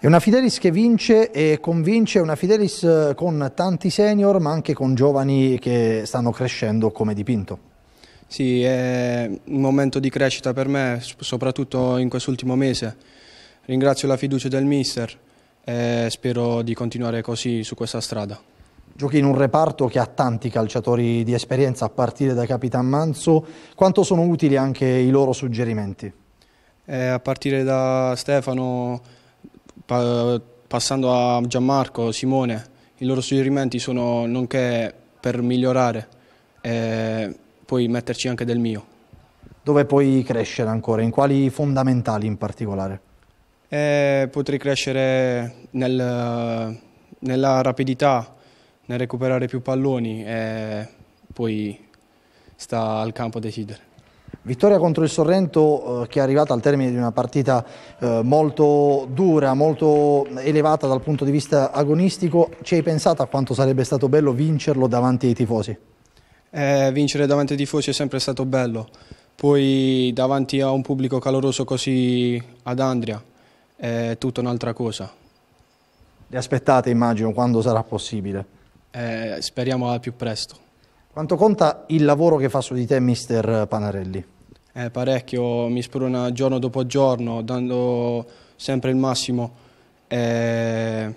È una Fidelis che vince e convince, è una Fidelis eh, con tanti senior ma anche con giovani che stanno crescendo come dipinto. Sì, è un momento di crescita per me, soprattutto in quest'ultimo mese. Ringrazio la fiducia del mister e spero di continuare così su questa strada. Giochi in un reparto che ha tanti calciatori di esperienza a partire da Capitan Manzo, quanto sono utili anche i loro suggerimenti? Eh, a partire da Stefano pa passando a Gianmarco, Simone, i loro suggerimenti sono nonché per migliorare e poi metterci anche del mio. Dove puoi crescere ancora? In quali fondamentali in particolare? E eh, potrei crescere nel, nella rapidità, nel recuperare più palloni e poi sta al campo a decidere. Vittoria contro il Sorrento eh, che è arrivata al termine di una partita eh, molto dura, molto elevata dal punto di vista agonistico. Ci hai pensato a quanto sarebbe stato bello vincerlo davanti ai tifosi? Eh, vincere davanti ai tifosi è sempre stato bello, poi davanti a un pubblico caloroso così ad Andria è tutta un'altra cosa. Le aspettate immagino quando sarà possibile? Eh, speriamo al più presto. Quanto conta il lavoro che fa su di te mister Panarelli? Eh, parecchio, mi sprona giorno dopo giorno, dando sempre il massimo. Eh,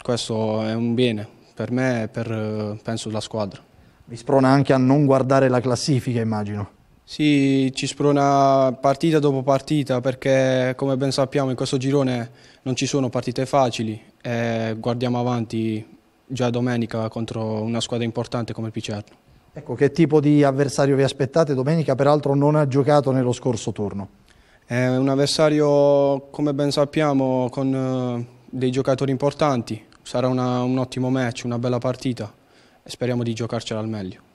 questo è un bene per me e per, penso, la squadra. Mi sprona anche a non guardare la classifica, immagino. Sì, ci sprona partita dopo partita perché come ben sappiamo in questo girone non ci sono partite facili e guardiamo avanti già domenica contro una squadra importante come il Picerno. Ecco, che tipo di avversario vi aspettate? Domenica peraltro non ha giocato nello scorso turno. È un avversario, come ben sappiamo, con eh, dei giocatori importanti. Sarà una, un ottimo match, una bella partita e speriamo di giocarcela al meglio.